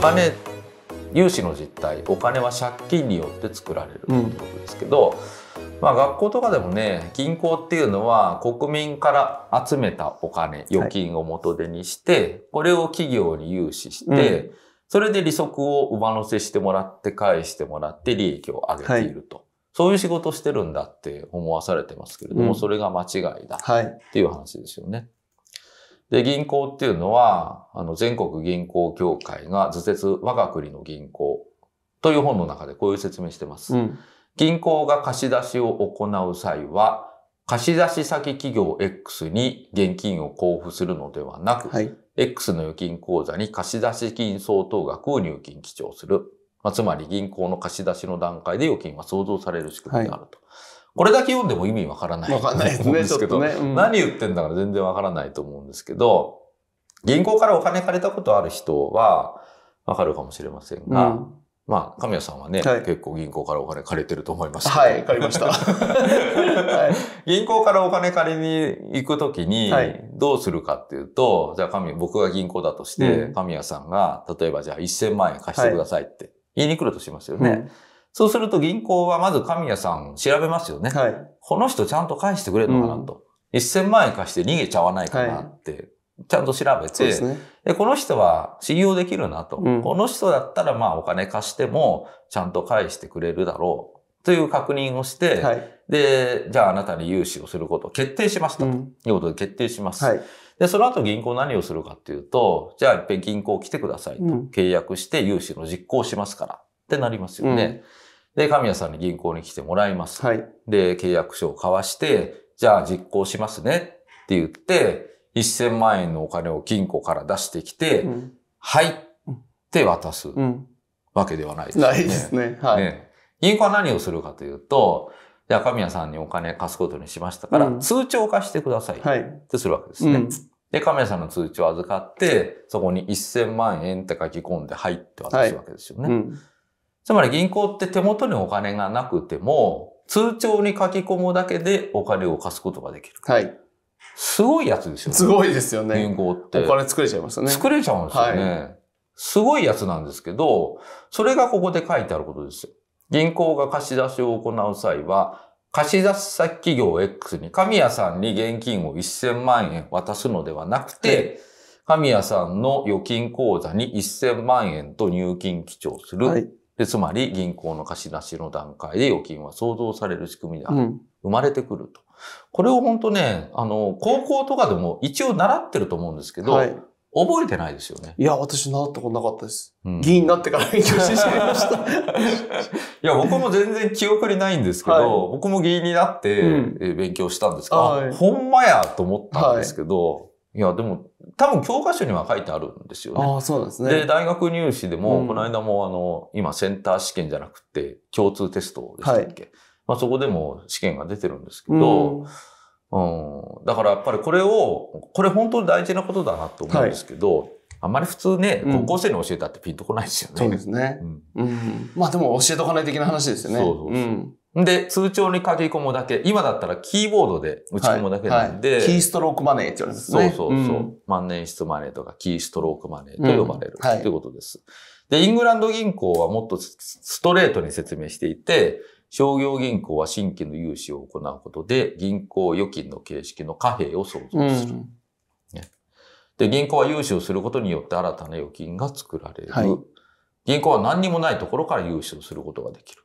金融資の実態お金は借金によって作られるということですけど、うん、まあ、学校とかでもね銀行っていうのは国民から集めたお金預金を元手にして、はい、これを企業に融資して、うん、それで利息を上乗せしてもらって返してもらって利益を上げていると。はいそういう仕事してるんだって思わされてますけれども、うん、それが間違いだっていう話ですよね。で、銀行っていうのは、あの、全国銀行協会が図説我が国の銀行という本の中でこういう説明してます。うん、銀行が貸し出しを行う際は、貸し出し先企業 X に現金を交付するのではなく、はい、X の預金口座に貸し出し金相当額を入金記帳する。まあ、つまり銀行の貸し出しの段階で預金は想像される仕組みがあると。はいこれだけ読んでも意味わからない。わかんないですね、ちょっとね。うん、何言ってんだから全然わからないと思うんですけど、銀行からお金借りたことある人はわかるかもしれませんが、うん、まあ、神谷さんはね、はい、結構銀行からお金借りてると思います、はい、借りました。銀行からお金借りに行くときに、どうするかっていうと、はい、じゃあ神、僕が銀行だとして、神谷さんが、例えばじゃあ1000万円貸してくださいって言いに来るとしますよね。そうすると銀行はまず神谷さん調べますよね。はい、この人ちゃんと返してくれるのかなと。うん、1000万円貸して逃げちゃわないかなって、ちゃんと調べて、はいね、でこの人は信用できるなと、うん、この人だったらまあお金貸してもちゃんと返してくれるだろうという確認をして、はい、で、じゃああなたに融資をすることを決定しましたということで決定します。うんはい、で、その後銀行何をするかっていうと、じゃあ一遍銀行来てくださいと、うん、契約して融資の実行しますからってなりますよね。うん、で、神谷さんに銀行に来てもらいます。はい、で、契約書を交わして、じゃあ実行しますねって言って、1000万円のお金を銀行から出してきて、うん、はいって渡すわけではないですね。ないですね。はい、ね銀行は何をするかというと、じゃあ神谷さんにお金貸すことにしましたから、うん、通帳化してくださいってするわけですね。はいうんで、神谷さんの通知を預かって、そこに1000万円って書き込んで入って渡すわけですよね。はいうん、つまり銀行って手元にお金がなくても、通帳に書き込むだけでお金を貸すことができる。はい。すごいやつですよね。すごいですよね。銀行って。お金作れちゃいますよね。作れちゃうんですよね。はい、すごいやつなんですけど、それがここで書いてあることですよ。銀行が貸し出しを行う際は、貸し出し先企業 X に神谷さんに現金を1000万円渡すのではなくて、神谷さんの預金口座に1000万円と入金記帳する。はいで、つまり銀行の貸し出しの段階で預金は創造される仕組みである。うん、生まれてくると。これを本当ね、あの、高校とかでも一応習ってると思うんですけど、はい、覚えてないですよね。いや、私習ったことなかったです。うん、議員になってから勉強してしまいました。いや、僕も全然記憶にないんですけど、はい、僕も議員になって勉強したんですが、うんほんまやと思ったんですけど、はい、いや、でも多分教科書には書いてあるんですよね。ああ、そうですね。で、大学入試でも、この間もあの、今センター試験じゃなくて、共通テストでしたっけ、はい、まあそこでも試験が出てるんですけど、うん、だからやっぱりこれを、これ本当に大事なことだなと思うんですけど、はい、あんまり普通ね、高校生に教えたってピンとこないですよね。うん、そうですね、うん、うん。まあでも教えとかない的な話ですよね。そうそうそう。うんで、通帳に書き込むだけ。今だったらキーボードで打ち込むだけなんで。はいはい、キーストロークマネーって言われるんですね。そうそうそう。うん、万年筆マネーとかキーストロークマネーと呼ばれる、うん、はい、ということです。で、イングランド銀行はもっとストレートに説明していて、商業銀行は新規の融資を行うことで、銀行預金の形式の貨幣を創造する。うんで、銀行は融資をすることによって新たな預金が作られる。はい、銀行は何にもないところから融資をすることができる。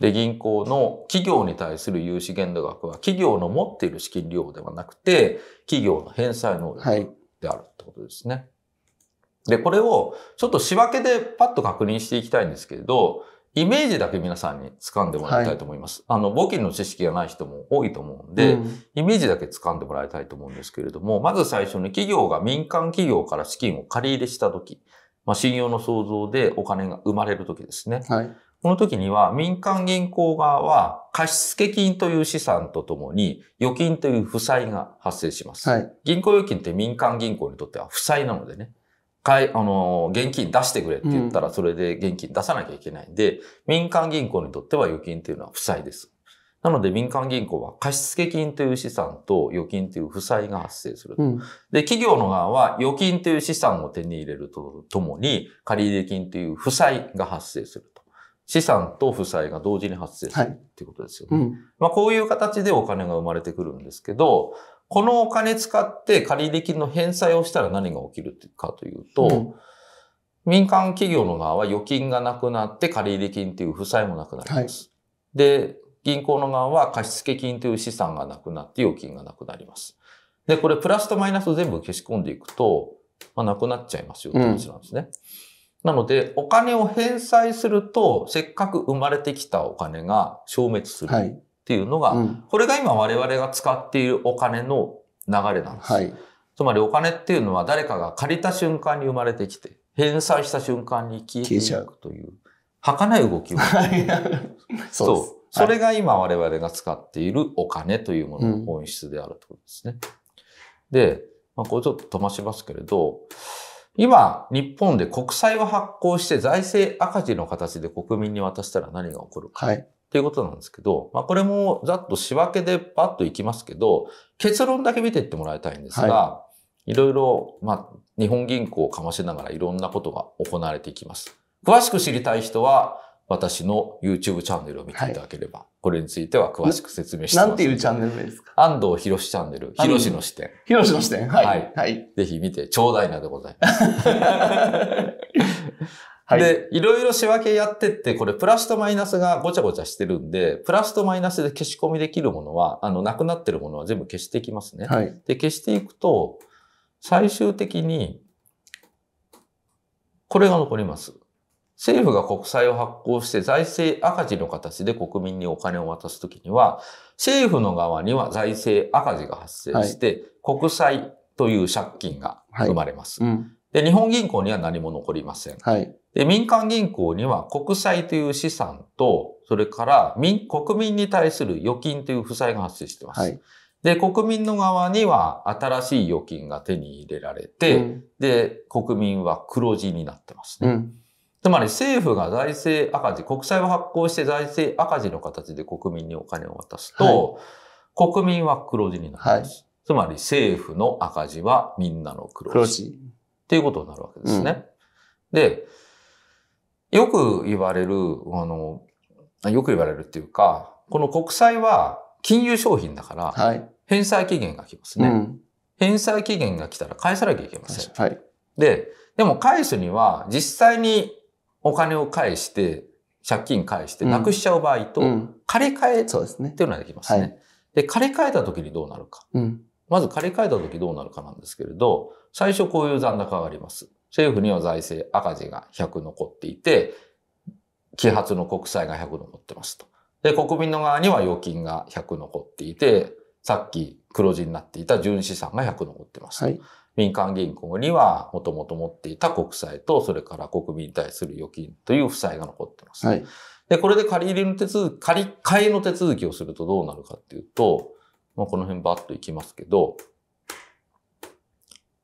で、銀行の企業に対する融資限度額は企業の持っている資金量ではなくて、企業の返済能力であるってことですね。はい、で、これをちょっと仕分けでパッと確認していきたいんですけれど、イメージだけ皆さんに掴んでもらいたいと思います。はい、あの、募金の知識がない人も多いと思うんで、うん、イメージだけ掴んでもらいたいと思うんですけれども、まず最初に企業が民間企業から資金を借り入れした時、まあ、信用の創造でお金が生まれる時ですね。はい、この時には民間銀行側は貸付金という資産とともに預金という負債が発生します。はい、銀行預金って民間銀行にとっては負債なのでね。かい、あの、現金出してくれって言ったら、それで現金出さなきゃいけないんで、うん、民間銀行にとっては預金というのは負債です。なので民間銀行は貸付金という資産と預金という負債が発生する、うん、で、企業の側は預金という資産を手に入れるとともに借入金という負債が発生する。資産と負債が同時に発生するっていうことですよね。はい、うん、まあ、こういう形でお金が生まれてくるんですけど、このお金使って借入金の返済をしたら何が起きるかというと、うん、民間企業の側は預金がなくなって借入金という負債もなくなります。はい、で、銀行の側は貸付金という資産がなくなって預金がなくなります。で、これプラスとマイナスを全部消し込んでいくと、まあ、なくなっちゃいますよって話なんですね。うんなので、お金を返済すると、せっかく生まれてきたお金が消滅するっていうのが、はいうん、これが今我々が使っているお金の流れなんです。はい、つまりお金っていうのは誰かが借りた瞬間に生まれてきて、返済した瞬間に消えていくという、ない動きを。そう。それが今我々が使っているお金というものの本質であるということですね。うん、で、まあ、これちょっと飛ばしますけれど、今、日本で国債を発行して財政赤字の形で国民に渡したら何が起こるか。はい。っていうことなんですけど、まあこれもざっと仕分けでパッといきますけど、結論だけ見ていってもらいたいんですが、はい、いろいろ、まあ、日本銀行をかましながらいろんなことが行われていきます。詳しく知りたい人は、私の YouTube チャンネルを見ていただければ、はい、これについては詳しく説明してますな。んていうチャンネルですか安藤博士チャンネル、博士の視点。博士の視点、はい。はい。はい、ぜひ見て、ちょうだいなでございます。はい、で、いろいろ仕分けやってって、これプラスとマイナスがごちゃごちゃしてるんで、プラスとマイナスで消し込みできるものは、あの、なくなってるものは全部消していきますね。はい、で、消していくと、最終的に、これが残ります。政府が国債を発行して財政赤字の形で国民にお金を渡すときには、政府の側には財政赤字が発生して、国債という借金が生まれます、はいうん、で。日本銀行には何も残りません、はい、で。民間銀行には国債という資産と、それから民国民に対する預金という負債が発生しています。で、国民の側には新しい預金が手に入れられて、うん、で、国民は黒字になってますね。うんつまり政府が財政赤字、国債を発行して財政赤字の形で国民にお金を渡すと、はい、国民は黒字になります、はい。つまり政府の赤字はみんなの黒字。黒字っていうことになるわけですね。うん、で、よく言われる、あの、よく言われるっていうか、この国債は金融商品だから、返済期限が来ますね、うん、返済期限が来たら返さなきゃいけません。はい、で、でも返すには実際にお金を返して、借金返して、なくしちゃう場合と、借り換えっていうのができますね。で借り換えた時にどうなるか。まず借り換えた時どうなるかなんですけれど、最初こういう残高があります。政府には財政赤字が100残っていて、揮発の国債が100残ってますと。で、国民の側には預金が100残っていて、さっき黒字になっていた純資産が100残ってます、はい、民間銀行にはもともと持っていた国債と、それから国民に対する預金という負債が残ってます。はい、で、これで借り入れの手続き、借り換えの手続きをするとどうなるかっていうと、まあ、この辺バッといきますけど、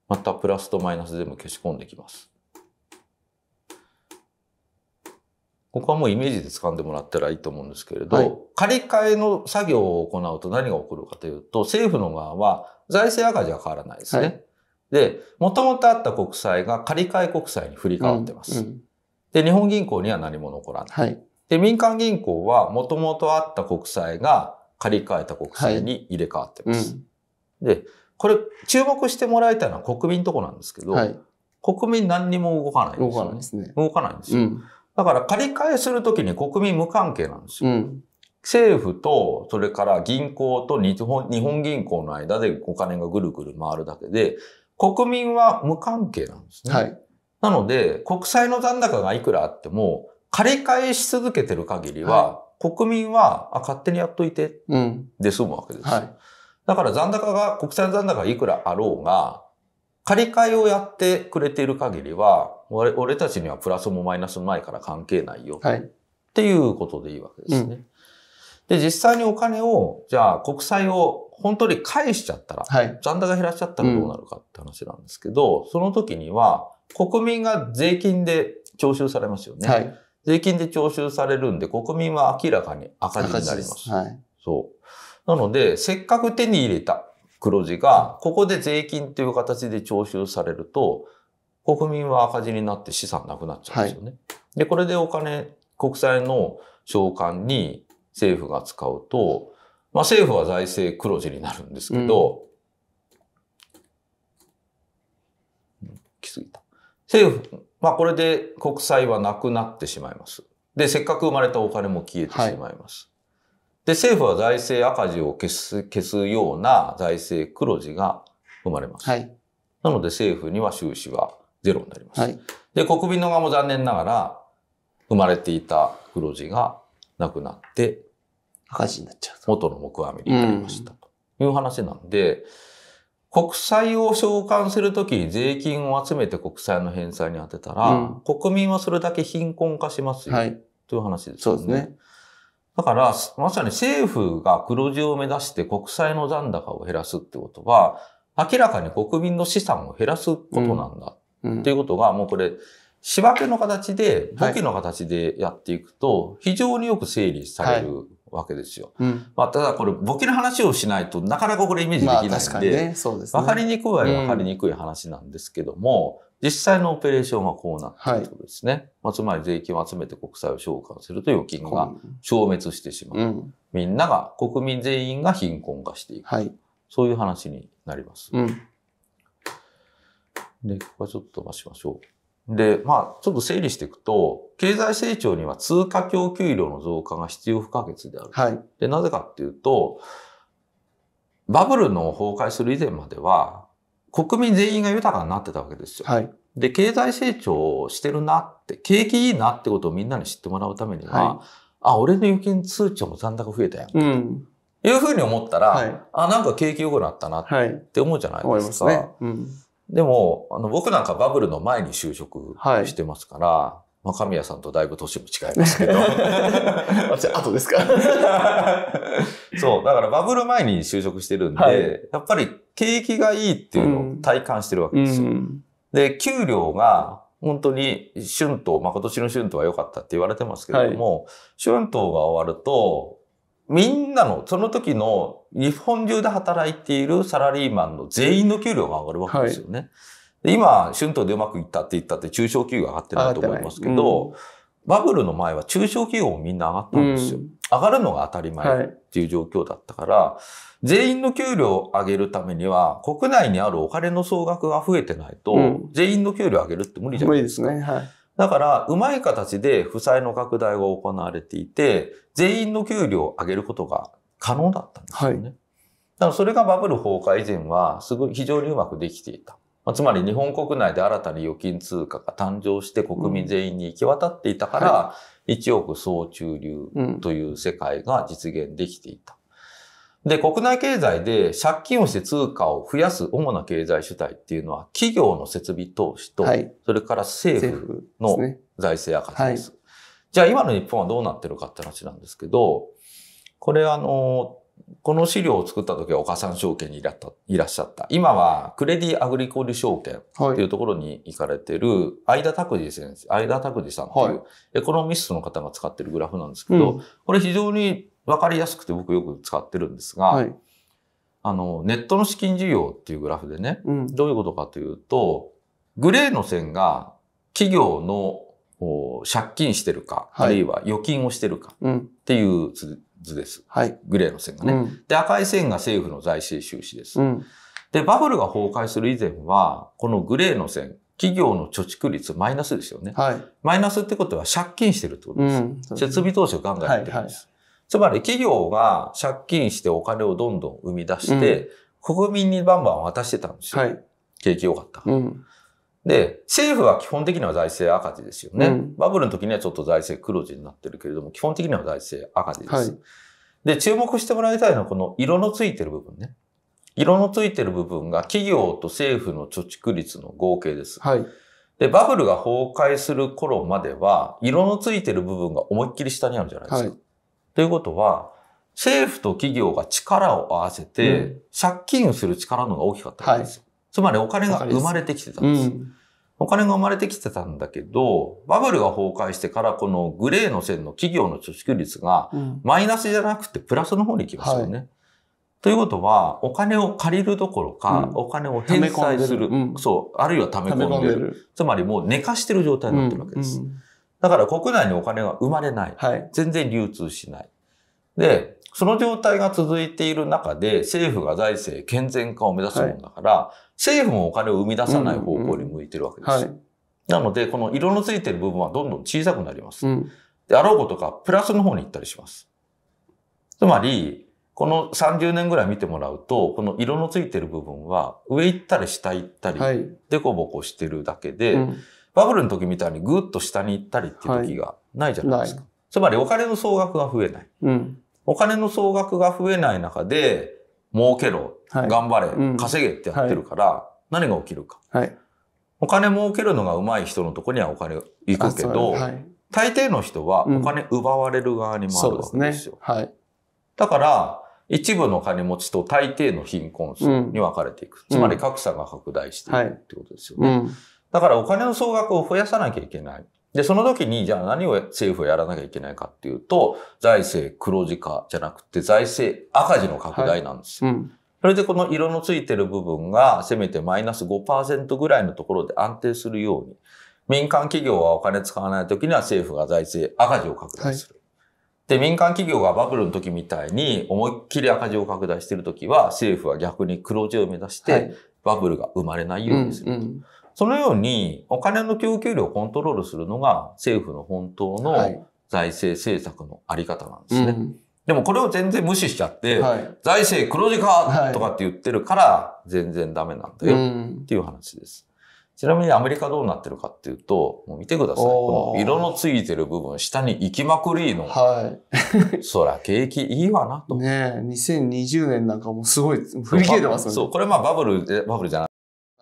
またプラスとマイナス全部消し込んできます。ここはもうイメージで掴んでもらったらいいと思うんですけれど、はい、借り換えの作業を行うと何が起こるかというと、政府の側は財政赤字は変わらないですね。はいで、もともとあった国債が借り換え国債に振り替わってます。うんうん、で、日本銀行には何も残らない。はい、で、民間銀行はもともとあった国債が借り換えた国債に入れ替わってます。はいうん、で、これ注目してもらいたいのは国民のとこなんですけど、はい、国民何にも動かないんですよ、ね。動かないですね。動かないんですよ。だから借り換えするときに国民無関係なんですよ。政府と、それから銀行と日本銀行の間でお金がぐるぐる回るだけで、国民は無関係なんですね。はい。なので、国債の残高がいくらあっても、借り換えし続けてる限りは、はい、国民は、あ、勝手にやっといて、うん、で済むわけです、はい。だから残高が、国債の残高がいくらあろうが、借り換えをやってくれている限りは、俺俺たちにはプラスもマイナスもないから関係ないよ。はい、っていうことでいいわけですね。うん、で、実際にお金を、じゃあ国債を本当に返しちゃったら、はい、残高減らしちゃったらどうなるかって話なんですけど、うん、その時には国民が税金で徴収されますよね。はい、税金で徴収されるんで、国民は明らかに赤字になります。すはい、そう。なので、せっかく手に入れた黒字が、ここで税金という形で徴収されると、国民は赤字になって資産なくなっちゃうんですよね。で、これでお金、国債の償還に政府が使うと、まあ、政府は財政黒字になるんですけど、うん、来すぎた。政府、まあ、これで国債はなくなってしまいます。で、せっかく生まれたお金も消えてしまいます。はい、で、政府は財政赤字を消す、消すような財政黒字が生まれます。はい、なので政府には収支はゼロになります。はい、で、国民の側も残念ながら生まれていた黒字がなくなって赤字になっちゃう。元の木阿弥になりましたという話なんで、国債を償還するとき税金を集めて国債の返済に当てたら、うん、国民はそれだけ貧困化しますよ、はい、という話ですね。そうですね。だから、まさに政府が黒字を目指して国債の残高を減らすってことは、明らかに国民の資産を減らすことなんだ、うん、っていうことが、もうこれ、仕分けの形で、武器の形でやっていくと、非常によく整理されるわけですよ。うん、まあ、ただこれ、簿記の話をしないとなかなかこれイメージできないんで、わ、分かりにくいはかりにくい話なんですけども、うん、実際のオペレーションはこうなってるとですね、はい、まあ、つまり税金を集めて国債を償還すると預金が消滅してしまう。うん、みんなが、国民全員が貧困化していく。はい、そういう話になります。で、ここはちょっと飛ばしましょう。で、まあ、ちょっと整理していくと、経済成長には通貨供給量の増加が必要不可欠である。はい、で、なぜかっていうと、バブルの崩壊する以前までは、国民全員が豊かになってたわけですよ。はい、で、経済成長してるなって、景気いいなってことをみんなに知ってもらうためには、はい、あ、俺の預金通帳も残高増えたやん。うんいうふうに思ったら、はい、あ、なんか景気良くなったなって思うじゃないですか。はい、すね、うん、でも、あの、僕なんかバブルの前に就職してますから、はい、まあ、神谷さんとだいぶ年も違いますけど。あ、後ですか そう、だからバブル前に就職してるんで、はい、やっぱり景気がいいっていうのを体感してるわけですよ。うんうん、で、給料が本当に春闘、まあ、今年の春闘は良かったって言われてますけれども、はい、春闘が終わると、みんなの、その時の日本中で働いているサラリーマンの全員の給料が上がるわけですよね。はい、今、春闘でうまくいったって言ったって中小企業が上がってないと思いますけど、うん、バブルの前は中小企業もみんな上がったんですよ。うん、上がるのが当たり前っていう状況だったから、はい、全員の給料を上げるためには、国内にあるお金の総額が増えてないと、全員の給料を上げるって無理じゃないですか。無理ですね。はいだから、うまい形で負債の拡大が行われていて、全員の給料を上げることが可能だったんですよね。はい、だからそれがバブル崩壊以前は、すごい非常にうまくできていた。つまり日本国内で新たに預金通貨が誕生して国民全員に行き渡っていたから、1億総中流という世界が実現できていた。で、国内経済で借金をして通貨を増やす主な経済主体っていうのは、企業の設備投資と、はい、それから政府の財政赤字です。ですねはい、じゃあ今の日本はどうなってるかって話なんですけど、これあの、この資料を作った時は岡三証券にいらっしゃった。今はクレディアグリコール証券っていうところに行かれてる、相田拓司先生、相田拓司さんっていうエコノミストの方が使ってるグラフなんですけど、はい、これ非常に分かりやすくて僕よく使ってるんですが、はい、あのネットの資金需要っていうグラフでね、うん、どういうことかというとグレーの線が企業の借金してるか、はい、あるいは預金をしてるかっていう図です、グレーの線がね、うん、で赤い線が政府の財政収支です、うん、でバブルが崩壊する以前はこのグレーの線企業の貯蓄率マイナスですよね、マイナスってことは借金してるってことです、設備投資を考えてるんです、つまり企業が借金してお金をどんどん生み出して、うん、国民にバンバン渡してたんですよ。はい、景気良かった、うん、で、政府は基本的には財政赤字ですよね、うん、バブルの時にはちょっと財政黒字になってるけれども、基本的には財政赤字です。はい、で、注目してもらいたいのはこの色のついてる部分ね。色のついてる部分が企業と政府の貯蓄率の合計です。はい、で、バブルが崩壊する頃までは、色のついてる部分が思いっきり下にあるじゃないですか。はい、ということは、政府と企業が力を合わせて、借金をする力の方が大きかったわけですはい。つまりお金が生まれてきてたんです。お金が生まれてきてたんだけど、バブルが崩壊してからこのグレーの線の企業の貯蓄率がマイナスじゃなくてプラスの方に行きまたよね。はいということは、お金を借りるどころか、お金を返済する、うん、そう、あるいは溜め込んでる。つまりもう寝かしてる状態になってるわけです。うん、だから国内にお金が生まれない。はい、全然流通しない。で、その状態が続いている中で、政府が財政健全化を目指すもんだから、はい、政府もお金を生み出さない方向に向いてるわけです。うんうんはい、なので、この色のついてる部分はどんどん小さくなります。うん、で、あろうことか、プラスの方に行ったりします。つまり、この30年ぐらい見てもらうと、この色のついてる部分は、上行ったり下行ったり、凸凹してるだけで、うんバブルの時みたいにぐっと下に行ったりっていう時がないじゃないですか。はい、つまりお金の総額が増えない。うん、お金の総額が増えない中で、儲けろ、はい、頑張れ、うん、稼げってやってるから、何が起きるか。お金儲けるのが上手い人のとこにはお金行くけど、大抵の人はお金奪われる側に回るわけですよ。うんすね、だから、一部の金持ちと大抵の貧困層に分かれていく。うん、つまり格差が拡大していくってことですよね。うん、だからお金の総額を増やさなきゃいけない。で、その時に、じゃあ何を政府はやらなきゃいけないかっていうと、財政黒字化じゃなくて財政赤字の拡大なんですよ。はいうんそれでこの色のついてる部分がせめてマイナス5%ぐらいのところで安定するように、民間企業はお金使わないときには政府が財政赤字を拡大する。はい、で、民間企業がバブルの時みたいに思いっきり赤字を拡大しているときは政府は逆に黒字を目指してバブルが生まれないようにする。はいうんうんそのようにお金の供給量をコントロールするのが政府の本当の財政政策のあり方なんですね。はいうん、でもこれを全然無視しちゃって、はい、財政黒字化とかって言ってるから全然ダメなんだよっていう話です。ちなみにアメリカどうなってるかっていうと、もう見てください。この色のついてる部分、下に行きまくりの。はい。そら、景気いいわなと。ねえ、2020年なんかもすごい振り切れてますね。そう、これまあバブル、バブルじゃない。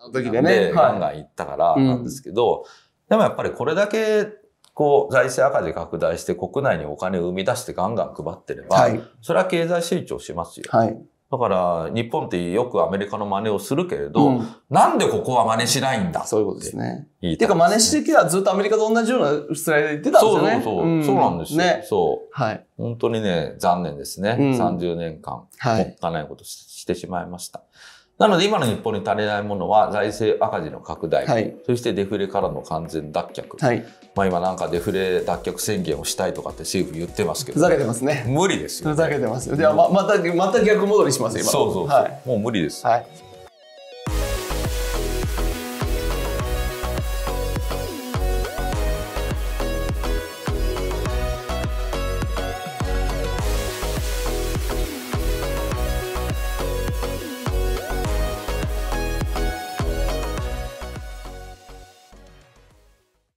時でね。ガンガン行ったからなんですけど、うん、でもやっぱりこれだけこう財政赤字拡大して国内にお金を生み出してガンガン配ってれば、はい、それは経済成長しますよ。はいだから、日本ってよくアメリカの真似をするけれど、うん、なんでここは真似しないんだそういうことですね。いいてか、真似してきたずっとアメリカと同じようなスライド言ってたんですよね。そうそうそう。うん、そうなんですよ。ね、そう。はい。本当にね、残念ですね。うん、30年間、もったいないことしてしまいました。なので今の日本に足りないものは財政赤字の拡大、はい、そしてデフレからの完全脱却、はい、まあ、今なんかデフレ脱却宣言をしたいとかって政府言ってますけど、ね、ふざけてますね無理ですよ、ね、ふざけてますよじゃあままたまた逆戻りします今そうそう、はい、もう無理です、はい